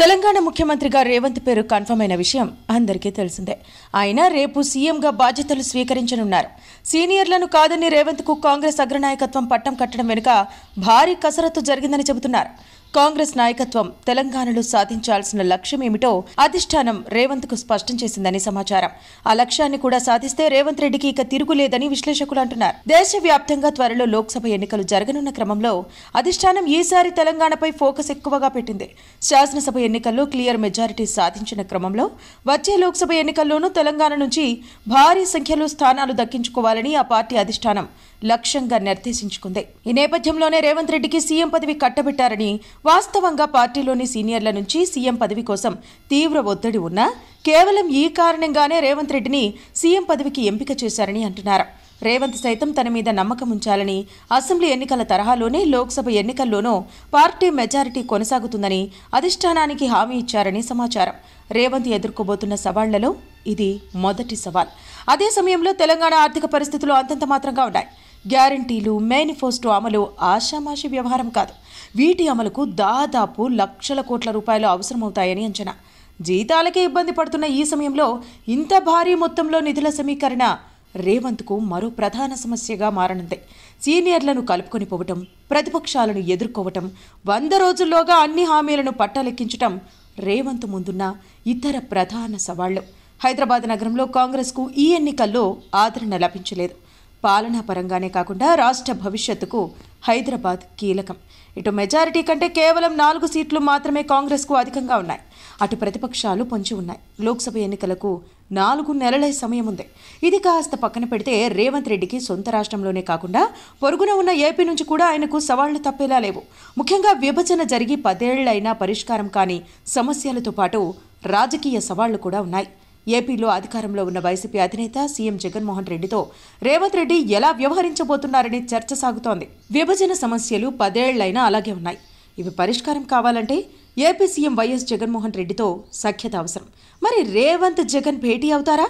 తెలంగాణ ముఖ్యమంత్రిగా రేవంత్ పేరు కన్ఫర్మ్ అయిన విషయం అందరికీ తెలిసిందే ఆయన రేపు సీఎంగా బాధ్యతలు స్వీకరించనున్నారు సీనియర్లను కాదని రేవంత్కు కాంగ్రెస్ అగ్రనాయకత్వం పట్టం కట్టడం వెనుక భారీ కసరత్తు జరిగిందని చెబుతున్నారు కాంగ్రెస్ నాయకత్వం తెలంగాణలో సాధించాల్సిన లక్ష్యం ఏమిటో అధిష్టానం రేవంత్కు స్పష్టం చేసిందని సమాచారం ఆ లక్ష్యాన్ని కూడా సాధిస్తే రేవంత్ రెడ్డికి ఇక తిరుగులేదని విశ్లేషకులు అంటున్నారు దేశవ్యాప్తంగా త్వరలో లోక్సభ ఎన్నికలు జరగనున్న క్రమంలో అధిష్టానం ఈసారి తెలంగాణపై ఫోకస్ ఎక్కువగా పెట్టింది శాసనసభ ఎన్నికల్లో క్లియర్ మెజారిటీ సాధించిన క్రమంలో వచ్చే లోక్సభ ఎన్నికల్లోనూ తెలంగాణ నుంచి భారీ సంఖ్యలో స్థానాలు దక్కించుకోవాలని ఆ పార్టీ అధిష్టానం లక్ష్యంగా నిర్దేశించుకుంది ఈ నేపథ్యంలోనే రేవంత్ రెడ్డికి సీఎం పదవి కట్టబెట్టారని వాస్తవంగా పార్టీలోని సీనియర్ల నుంచి సీఎం పదవి కోసం తీవ్ర ఒత్తిడి ఉన్నా కేవలం ఈ కారణంగానే రేవంత్ రెడ్డిని సీఎం పదవికి ఎంపిక చేశారని అంటున్నారు రేవంత్ సైతం తన మీద నమ్మకం ఉంచాలని అసెంబ్లీ ఎన్నికల తరహాలోనే లోక్సభ ఎన్నికల్లోనూ పార్టీ మెజారిటీ కొనసాగుతుందని అధిష్టానానికి హామీ ఇచ్చారని సమాచారం రేవంత్ ఎదుర్కోబోతున్న సవాళ్లలో ఇది మొదటి సవాల్ అదే సమయంలో తెలంగాణ ఆర్థిక పరిస్థితులు అంతంత మాత్రంగా ఉన్నాయి గ్యారంటీలు మేనిఫెస్టో అమలు ఆషామాషి వ్యవహారం కాదు వీటి అమలుకు దాదాపు లక్షల కోట్ల రూపాయలు అవసరమవుతాయని అంచనా జీతాలకే ఇబ్బంది పడుతున్న ఈ సమయంలో ఇంత భారీ మొత్తంలో నిధుల సమీకరణ రేవంత్కు మరో ప్రధాన సమస్యగా మారనుంది సీనియర్లను కలుపుకొని పోవటం ప్రతిపక్షాలను ఎదుర్కోవటం వంద రోజుల్లోగా అన్ని హామీలను పట్టలెక్కించటం రేవంత్ ముందున్న ఇతర ప్రధాన సవాళ్లు హైదరాబాద్ నగరంలో కాంగ్రెస్కు ఈ ఎన్నికల్లో ఆదరణ లభించలేదు పాలనా పరంగానే కాకుండా రాష్ట్ర భవిష్యత్తుకు హైదరాబాద్ కీలకం ఇటు మెజారిటీ కంటే కేవలం నాలుగు సీట్లు మాత్రమే కాంగ్రెస్కు అధికంగా ఉన్నాయి అటు ప్రతిపక్షాలు పొంచి ఉన్నాయి లోక్సభ ఎన్నికలకు నాలుగు నెలలే సమయం ఉంది ఇది కాస్త పక్కన పెడితే రేవంత్ రెడ్డికి సొంత రాష్ట్రంలోనే కాకుండా పొరుగున ఉన్న ఏపీ నుంచి కూడా ఆయనకు సవాళ్లు తప్పేలా లేవు ముఖ్యంగా విభజన జరిగి పదేళ్లైనా పరిష్కారం కాని సమస్యలతో పాటు రాజకీయ సవాళ్లు కూడా ఉన్నాయి ఏపీలో అధికారంలో ఉన్న వైసీపీ అధినేత సీఎం జగన్మోహన్ రెడ్డితో రేవంత్ రెడ్డి ఎలా వ్యవహరించబోతున్నారని చర్చ సాగుతోంది విభజన సమస్యలు పదేళ్లైనా అలాగే ఉన్నాయి ఇవి పరిష్కారం కావాలంటే ఏపీ సీఎం వైఎస్ జగన్మోహన్ రెడ్డితో సఖ్యత అవసరం మరి రేవంత్ జగన్ భేటీ అవుతారా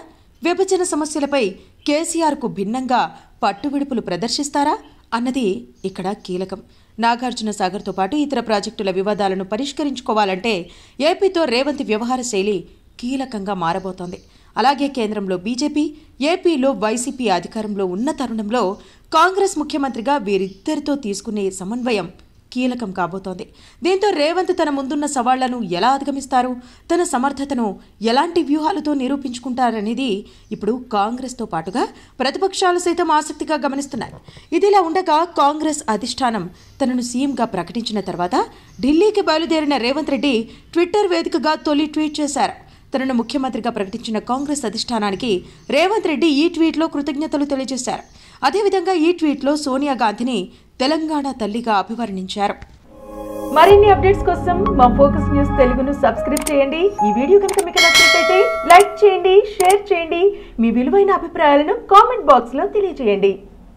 విభజన సమస్యలపై కేసీఆర్కు భిన్నంగా పట్టువిడుపులు ప్రదర్శిస్తారా అన్నది ఇక్కడ కీలకం నాగార్జున సాగర్తో పాటు ఇతర ప్రాజెక్టుల వివాదాలను పరిష్కరించుకోవాలంటే ఏపీతో రేవంత్ వ్యవహార శైలి కీలకంగా మారబోతోంది అలాగే కేంద్రంలో బీజేపీ ఏపీలో వైసీపీ అధికారంలో ఉన్న తరుణంలో కాంగ్రెస్ ముఖ్యమంత్రిగా వీరిద్దరితో తీసుకునే సమన్వయం కీలకం కాబోతోంది దీంతో రేవంత్ తన ముందున్న సవాళ్లను ఎలా అధిగమిస్తారు తన సమర్థతను ఎలాంటి వ్యూహాలతో నిరూపించుకుంటారనేది ఇప్పుడు కాంగ్రెస్తో పాటుగా ప్రతిపక్షాలు సైతం ఆసక్తిగా గమనిస్తున్నాయి ఇదిలా ఉండగా కాంగ్రెస్ అధిష్టానం తనను సీఎంగా ప్రకటించిన తర్వాత ఢిల్లీకి బయలుదేరిన రేవంత్ రెడ్డి ట్విట్టర్ వేదికగా తొలి ట్వీట్ చేశారు తనను ముఖ్యమంత్రిగా ప్రకటించిన కాంగ్రెస్ అధిష్టానానికి రేవంత్ రెడ్డి ఈ ట్వీట్లో కృతజ్ఞతలు తెలియజేశారు అదేవిధంగా ఈ ట్వీట్లో సోనియా గాంధీని తెలంగాణ తల్లిగా అభివర్ణించారు మరిన్ని అప్డేట్స్ కోసం మా ఫోకస్ న్యూస్ తెలుగును సబ్స్క్రైబ్ చేయండి ఈ వీడియో కనుక మీకు నచ్చినట్లయితే లైక్ చేయండి షేర్ చేయండి మీ విలువైన అభిప్రాయాలను కామెంట్ బాక్స్లో తెలియజేయండి